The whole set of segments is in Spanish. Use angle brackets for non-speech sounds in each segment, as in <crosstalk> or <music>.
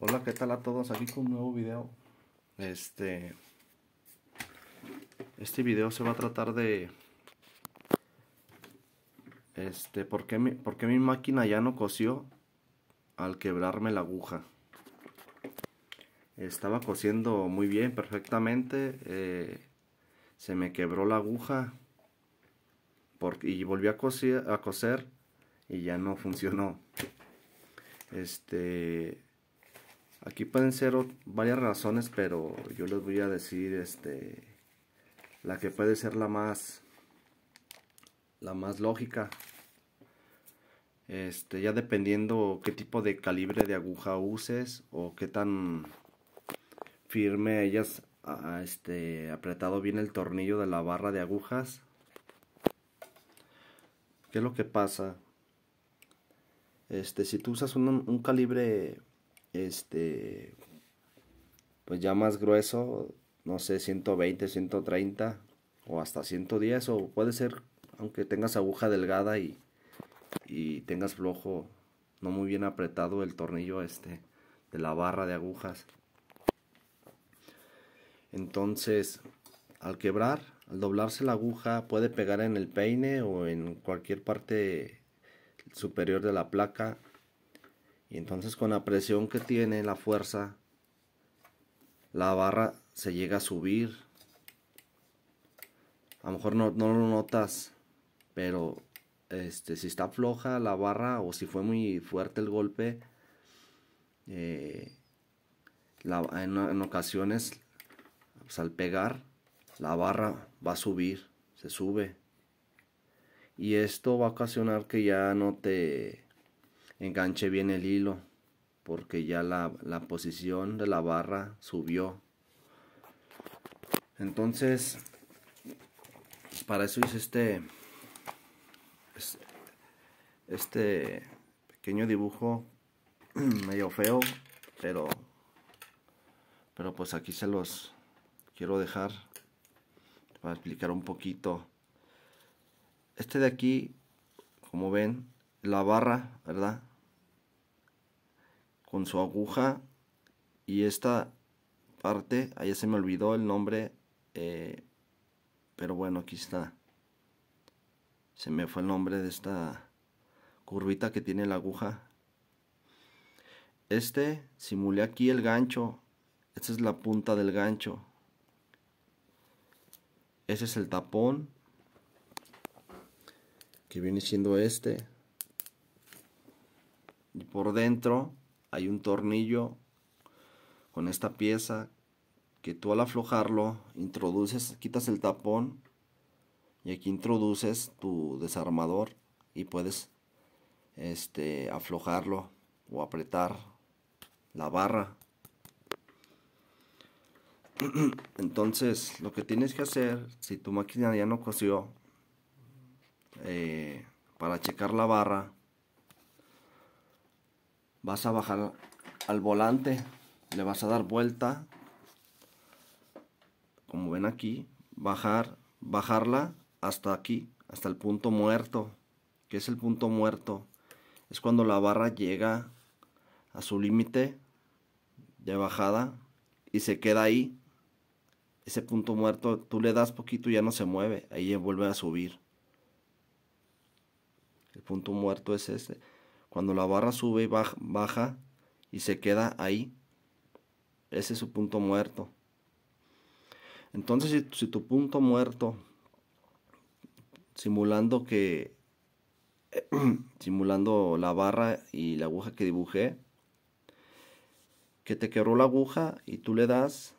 Hola, ¿qué tal a todos? Aquí con un nuevo video. Este. Este video se va a tratar de. Este, ¿por qué mi, por máquina ya no cosió al quebrarme la aguja? Estaba cosiendo muy bien, perfectamente. Eh, se me quebró la aguja. y volví a, coser, a coser y ya no funcionó. Este Aquí pueden ser varias razones, pero yo les voy a decir este la que puede ser la más la más lógica. Este, ya dependiendo qué tipo de calibre de aguja uses o qué tan firme hayas este, apretado bien el tornillo de la barra de agujas. ¿Qué es lo que pasa? Este, si tú usas un calibre este, pues ya más grueso, no sé, 120, 130 o hasta 110 o puede ser, aunque tengas aguja delgada y, tengas flojo, no muy bien apretado el tornillo este de la barra de agujas. Entonces, al quebrar, al doblarse la aguja, puede pegar en el peine o en cualquier parte superior de la placa y entonces con la presión que tiene la fuerza, la barra se llega a subir. A lo mejor no, no lo notas, pero este, si está floja la barra o si fue muy fuerte el golpe, eh, en, ocasiones pues, al pegar la barra va a subir, se sube. Y esto va a ocasionar que ya no te enganche bien el hilo porque ya la, la posición de la barra subió entonces para eso hice este este pequeño dibujo <clears throat> medio feo pero pero pues aquí se los quiero dejar para explicar un poquito este de aquí como ven la barra verdad con su aguja y esta parte, ahí se me olvidó el nombre, eh, pero bueno, aquí está. Se me fue el nombre de esta curvita que tiene la aguja. Este, simulé aquí el gancho. Esta es la punta del gancho. Ese es el tapón. Que viene siendo este. Y por dentro hay un tornillo con esta pieza que tú al aflojarlo introduces, quitas el tapón y aquí introduces tu desarmador y puedes este, aflojarlo o apretar la barra. <clears throat> Entonces, lo que tienes que hacer, si tu máquina ya no cosió, eh, para checar la barra, vas a bajar al volante, le vas a dar vuelta, como ven aquí, bajar, bajarla hasta aquí, hasta el punto muerto. que es el punto muerto? Es cuando la barra llega a su límite de bajada y se queda ahí. Ese punto muerto, tú le das poquito y ya no se mueve, ahí vuelve a subir. El punto muerto es este. Cuando la barra sube y baja, y se queda ahí, ese es su punto muerto. Entonces, si, tu punto muerto, simulando que, <clears throat> simulando la barra y la aguja que dibujé, que te quebró la aguja y tú le das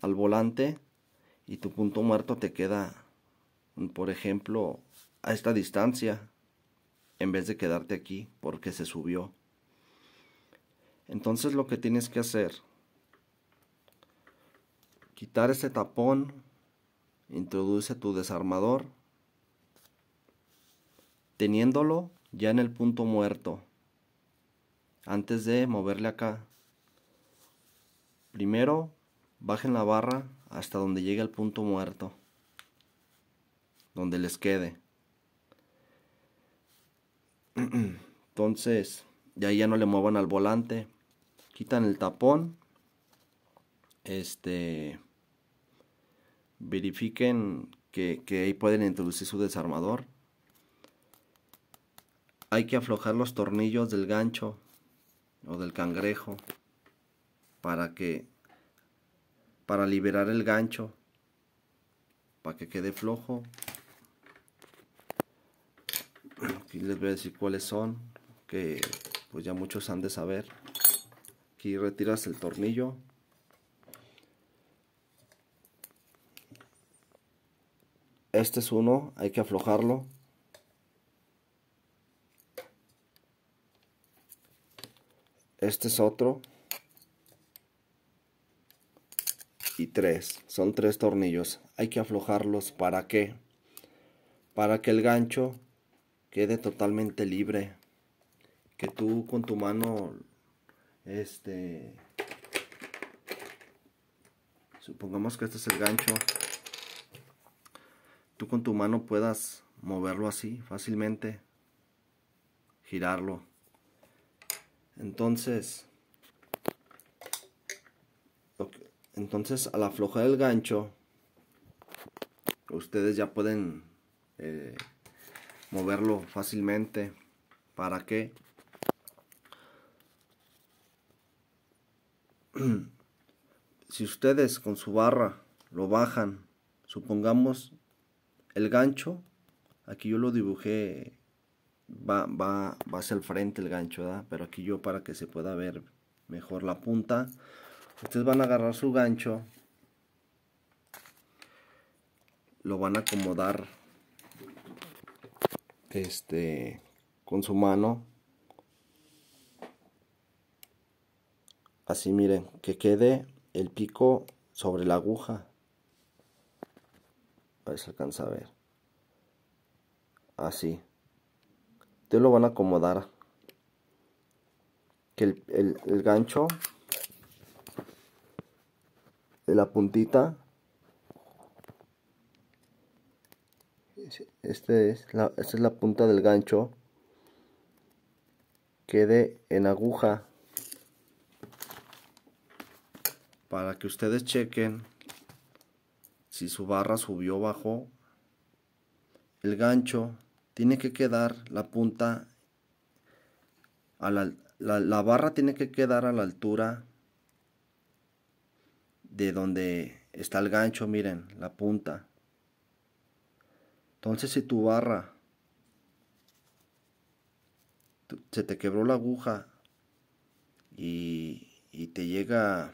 al volante y tu punto muerto te queda, por ejemplo, a esta distancia en vez de quedarte aquí porque se subió. Entonces lo que tienes que hacer, quitar ese tapón, introduce tu desarmador, teniéndolo ya en el punto muerto, antes de moverle acá. Primero, bajen la barra hasta donde llegue al punto muerto, donde les quede. Entonces, de ya no le muevan al volante. Quitan el tapón. Este. Verifiquen que, que ahí pueden introducir su desarmador. Hay que aflojar los tornillos del gancho o del cangrejo para que para liberar el gancho para que quede flojo Aquí les voy a decir cuáles son, que pues ya muchos han de saber. Aquí retiras el tornillo. Este es uno, hay que aflojarlo. Este es otro. Y tres. Son tres tornillos. Hay que aflojarlos. ¿Para qué? Para que el gancho quede totalmente libre. Que tú con tu mano, este, supongamos que este es el gancho, tú con tu mano puedas moverlo así fácilmente, girarlo. Entonces, entonces a la aflojar del gancho, ustedes ya pueden eh, moverlo fácilmente para que <clears throat> si ustedes con su barra lo bajan supongamos el gancho aquí yo lo dibujé va, va, va hacia el frente el gancho pero aquí yo para que se pueda ver mejor la punta ustedes van a agarrar su gancho lo van a acomodar este con su mano así miren que quede el pico sobre la aguja a ver si alcanza a ver así ustedes lo van a acomodar que el, el gancho de la puntita este es la, esta es la punta del gancho quede en aguja para que ustedes chequen si su barra subió o bajó el gancho tiene que quedar la punta a la barra tiene que quedar a la altura de donde está el gancho miren la punta entonces, si tu barra se te quebró la aguja y, te llega,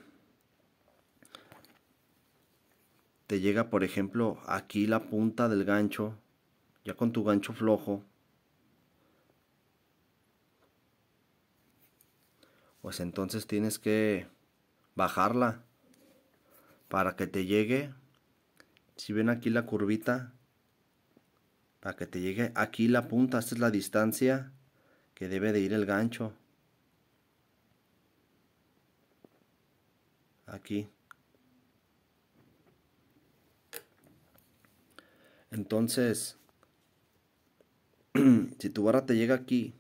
te llega, por ejemplo, aquí la punta del gancho, ya con tu gancho flojo, pues entonces tienes que bajarla para que te llegue. Si ven aquí la curvita, a que te llegue aquí la punta. Esta es la distancia que debe de ir el gancho. Aquí. Entonces, <clears throat> si tu barra te llega aquí,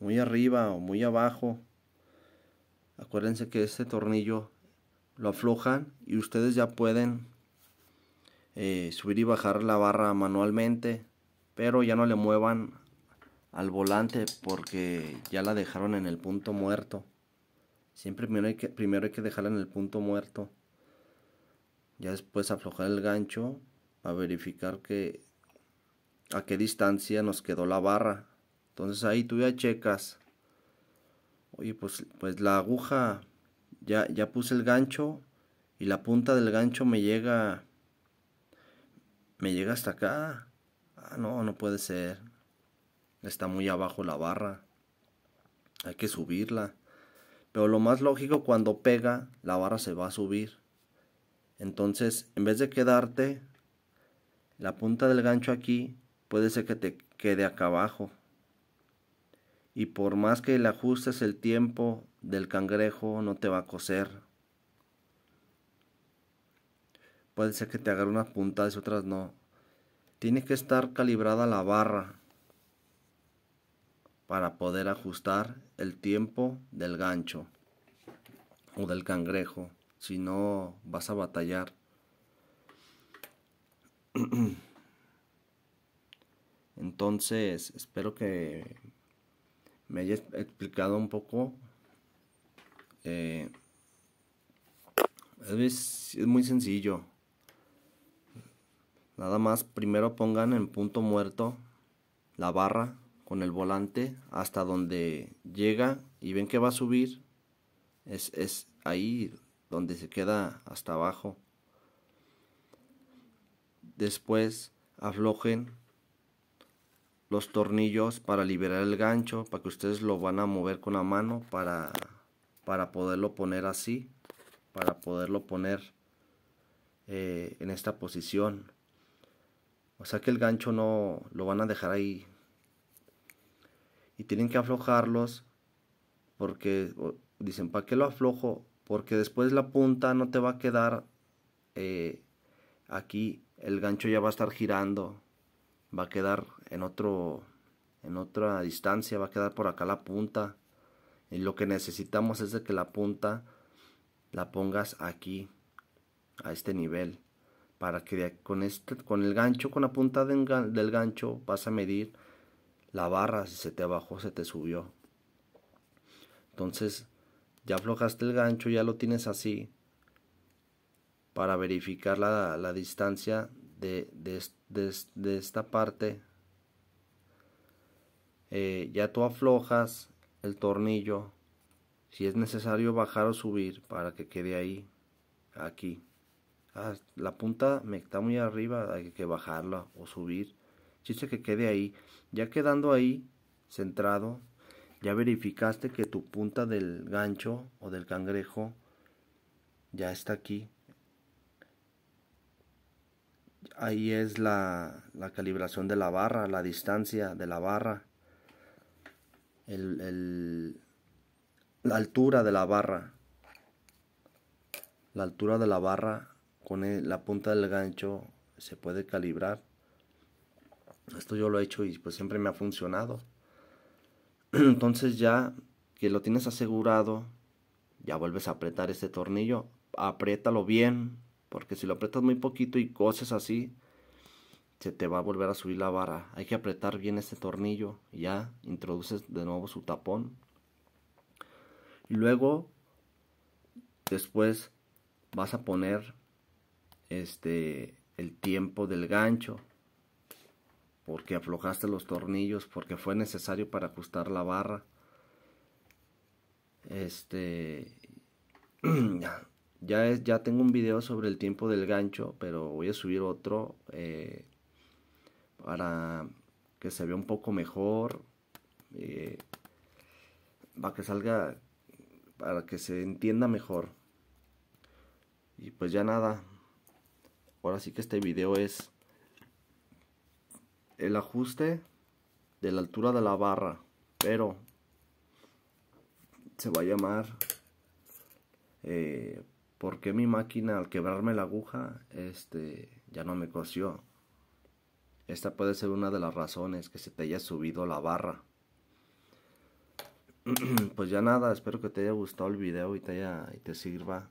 muy arriba o muy abajo, acuérdense que este tornillo lo aflojan y ustedes ya pueden eh, subir y bajar la barra manualmente, pero ya no le muevan al volante porque ya la dejaron en el punto muerto. Siempre primero hay que, primero hay que dejarla en el punto muerto. Ya después aflojar el gancho a verificar que a qué distancia nos quedó la barra. Entonces ahí tú ya checas. Oye, pues, pues la aguja, ya, ya puse el gancho y la punta del gancho me llega me llega hasta acá. Ah, no, no puede ser. Está muy abajo la barra. Hay que subirla. Pero lo más lógico, cuando pega, la barra se va a subir. Entonces, en vez de quedarte la punta del gancho aquí, puede ser que te quede acá abajo. Y por más que le ajustes el tiempo del cangrejo, no te va a coser Puede ser que te agarre unas puntadas y otras no. Tiene que estar calibrada la barra para poder ajustar el tiempo del gancho o del cangrejo. Si no, vas a batallar. <clears throat> Entonces, espero que me haya explicado un poco. Eh, es muy sencillo. Nada más primero pongan en punto muerto la barra con el volante hasta donde llega y ven que va a subir. Es, es ahí donde se queda hasta abajo. Después aflojen los tornillos para liberar el gancho, para que ustedes lo van a mover con la mano para, para poderlo poner así, para poderlo poner eh, en esta posición. O sea que el gancho no lo van a dejar ahí. Y tienen que aflojarlos porque dicen, ¿para qué lo aflojo? Porque después la punta no te va a quedar eh, aquí. El gancho ya va a estar girando. Va a quedar en otro en otra distancia, va a quedar por acá la punta. Y lo que necesitamos es de que la punta la pongas aquí, a este nivel para que con, este, con el gancho, con la punta del gancho, vas a medir la barra, si se te bajó, se te subió. Entonces, ya aflojaste el gancho, ya lo tienes así, para verificar la, distancia de, de, esta parte. Eh, ya tú aflojas el tornillo, si es necesario bajar o subir para que quede ahí, aquí. Ah, la punta me está muy arriba, hay que bajarla o subir. Chiste que quede ahí. Ya quedando ahí, centrado, ya verificaste que tu punta del gancho o del cangrejo ya está aquí. Ahí es la, la calibración de la barra, la distancia de la barra, la altura de la barra. La altura de la barra con la punta del gancho se puede calibrar. Esto yo lo he hecho y pues siempre me ha funcionado. <clears throat> Entonces ya que lo tienes asegurado, ya vuelves a apretar este tornillo. Apriétalo bien, porque si lo apretas muy poquito y coces así, se te va a volver a subir la vara. Hay que apretar bien este tornillo. Ya introduces de nuevo su tapón. Y luego, después vas a poner este, el tiempo del gancho, porque aflojaste los tornillos, porque fue necesario para ajustar la barra. Este <clears throat> ya es, ya tengo un video sobre el tiempo del gancho, pero voy a subir otro eh, para que se vea un poco mejor, eh, para que salga, para que se entienda mejor. Y pues ya nada, Ahora sí que este video es el ajuste de la altura de la barra, pero se va a llamar eh, ¿Por qué mi máquina al quebrarme la aguja este, ya no me cosió? Esta puede ser una de las razones que se te haya subido la barra. <clears throat> pues ya nada, espero que te haya gustado el video y te, y te sirva